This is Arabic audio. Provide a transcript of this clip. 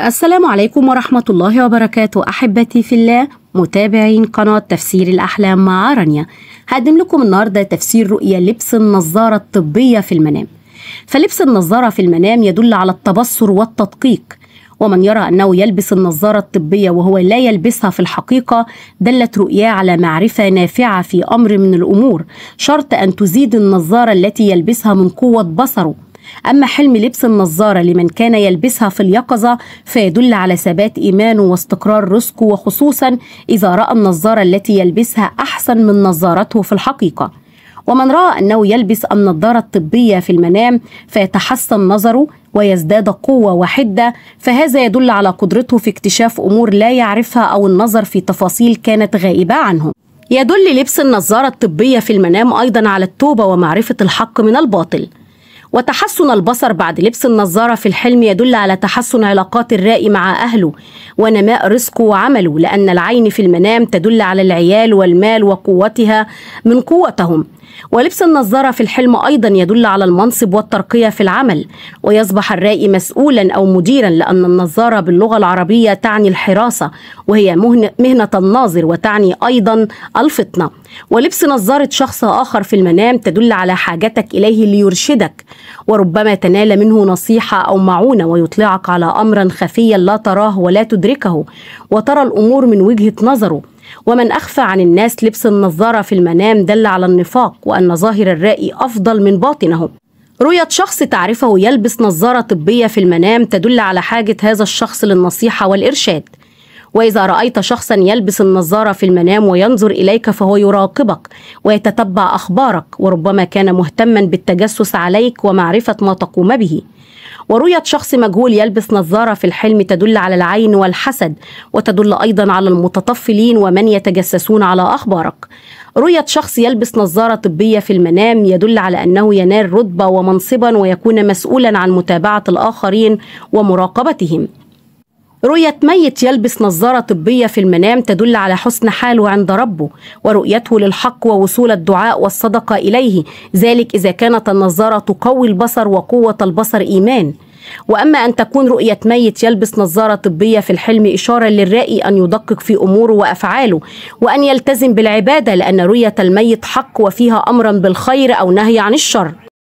السلام عليكم ورحمة الله وبركاته أحبتي في الله متابعين قناة تفسير الأحلام مع رانيا هقدم لكم النهاردة تفسير رؤية لبس النظارة الطبية في المنام فلبس النظارة في المنام يدل على التبصر والتدقيق ومن يرى أنه يلبس النظارة الطبية وهو لا يلبسها في الحقيقة دلت رؤياه على معرفة نافعة في أمر من الأمور شرط أن تزيد النظارة التي يلبسها من قوة بصره أما حلم لبس النظارة لمن كان يلبسها في اليقظة فيدل على ثبات إيمانه واستقرار رزقه وخصوصا إذا رأى النظارة التي يلبسها أحسن من نظارته في الحقيقة ومن رأى أنه يلبس النظارة الطبية في المنام فيتحسن نظره ويزداد قوة وحدة فهذا يدل على قدرته في اكتشاف أمور لا يعرفها أو النظر في تفاصيل كانت غائبة عنه يدل لبس النظارة الطبية في المنام أيضا على التوبة ومعرفة الحق من الباطل وتحسن البصر بعد لبس النظارة في الحلم يدل على تحسن علاقات الرائي مع أهله ونماء رزقه وعمله لأن العين في المنام تدل على العيال والمال وقوتها من قوتهم ولبس النظارة في الحلم أيضا يدل على المنصب والترقية في العمل ويصبح الرائي مسؤولا أو مديرا لأن النظارة باللغة العربية تعني الحراسة وهي مهنة الناظر وتعني أيضا الفطنة ولبس نظارة شخص آخر في المنام تدل على حاجتك إليه ليرشدك وربما تنال منه نصيحة أو معونة ويطلعك على أمرا خفيا لا تراه ولا تدركه وترى الأمور من وجهة نظره ومن أخفى عن الناس لبس النظارة في المنام دل على النفاق وأن ظاهر الرأي أفضل من باطنه رؤية شخص تعرفه يلبس نظارة طبية في المنام تدل على حاجة هذا الشخص للنصيحة والإرشاد وإذا رأيت شخصا يلبس النظارة في المنام وينظر إليك فهو يراقبك ويتتبع أخبارك وربما كان مهتما بالتجسس عليك ومعرفة ما تقوم به ورؤية شخص مجهول يلبس نظارة في الحلم تدل على العين والحسد وتدل أيضا على المتطفلين ومن يتجسسون على أخبارك رؤية شخص يلبس نظارة طبية في المنام يدل على أنه ينال رتبة ومنصبا ويكون مسؤولا عن متابعة الآخرين ومراقبتهم رؤية ميت يلبس نظارة طبية في المنام تدل على حسن حاله عند ربه ورؤيته للحق ووصول الدعاء والصدقة إليه ذلك إذا كانت النظارة تقوي البصر وقوة البصر إيمان وأما أن تكون رؤية ميت يلبس نظارة طبية في الحلم إشارة للرائي أن يدقق في أموره وأفعاله وأن يلتزم بالعبادة لأن رؤية الميت حق وفيها أمرا بالخير أو نهي عن الشر